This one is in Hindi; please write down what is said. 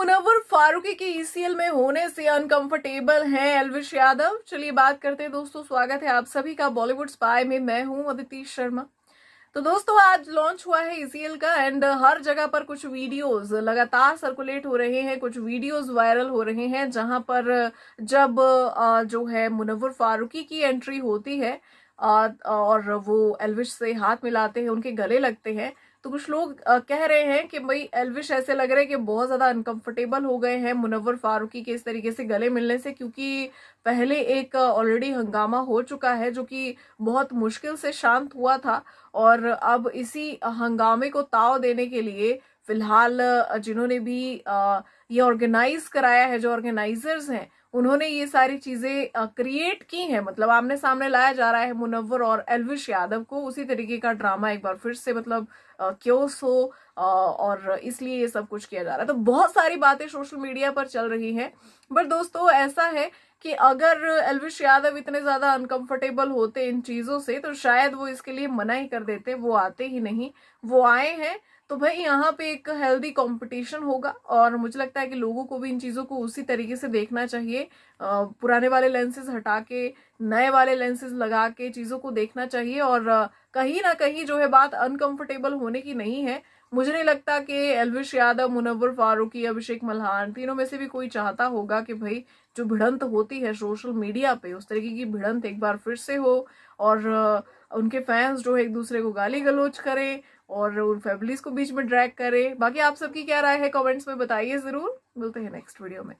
मुनवर फारूकी के ईसीएल e में होने से अनकंफर्टेबल हैं एलविश यादव चलिए बात करते हैं दोस्तों स्वागत है आप सभी का बॉलीवुड स्पाई में मैं हूं अदिति शर्मा तो दोस्तों आज लॉन्च हुआ है ईसीएल e का एंड हर जगह पर कुछ वीडियोस लगातार सर्कुलेट हो रहे हैं कुछ वीडियोस वायरल हो रहे हैं जहां पर जब जो है मुनवर फारूकी की एंट्री होती है और वो एलविश से हाथ मिलाते हैं उनके गले लगते हैं तो कुछ लोग कह रहे हैं कि भाई एलविश ऐसे लग रहे हैं कि बहुत ज़्यादा अनकंफर्टेबल हो गए हैं मुनवर फारूकी के इस तरीके से गले मिलने से क्योंकि पहले एक ऑलरेडी हंगामा हो चुका है जो कि बहुत मुश्किल से शांत हुआ था और अब इसी हंगामे को ताव देने के लिए फिलहाल जिन्होंने भी ये ऑर्गेनाइज कराया है जो ऑर्गेनाइजर्स हैं उन्होंने ये सारी चीजें क्रिएट की हैं मतलब आमने सामने लाया जा रहा है मुनव्वर और एलविश यादव को उसी तरीके का ड्रामा एक बार फिर से मतलब क्योस हो और इसलिए ये सब कुछ किया जा रहा है तो बहुत सारी बातें सोशल मीडिया पर चल रही हैं बट दोस्तों ऐसा है कि अगर एलविश यादव इतने ज्यादा अनकंफर्टेबल होते इन चीजों से तो शायद वो इसके लिए मना ही कर देते वो आते ही नहीं वो आए हैं तो भाई यहाँ पे एक हेल्दी कंपटीशन होगा और मुझे लगता है कि लोगों को भी इन चीज़ों को उसी तरीके से देखना चाहिए पुराने वाले लेंसेज हटा के नए वाले लेंसेज लगा के चीज़ों को देखना चाहिए और कहीं ना कहीं जो है बात अनकंफर्टेबल होने की नहीं है मुझे नहीं लगता कि एलविश यादव मुनवर फारूकी अभिषेक मल्हान तीनों में से भी कोई चाहता होगा कि भाई जो भिड़ंत होती है सोशल मीडिया पे उस तरीके की भिड़ंत एक बार फिर से हो और उनके फैंस जो है एक दूसरे को गाली गलोच करें और उन फैमिलीज को बीच में ड्रैग करें बाकी आप सबकी क्या राय है कमेंट्स में बताइए ज़रूर मिलते हैं नेक्स्ट वीडियो में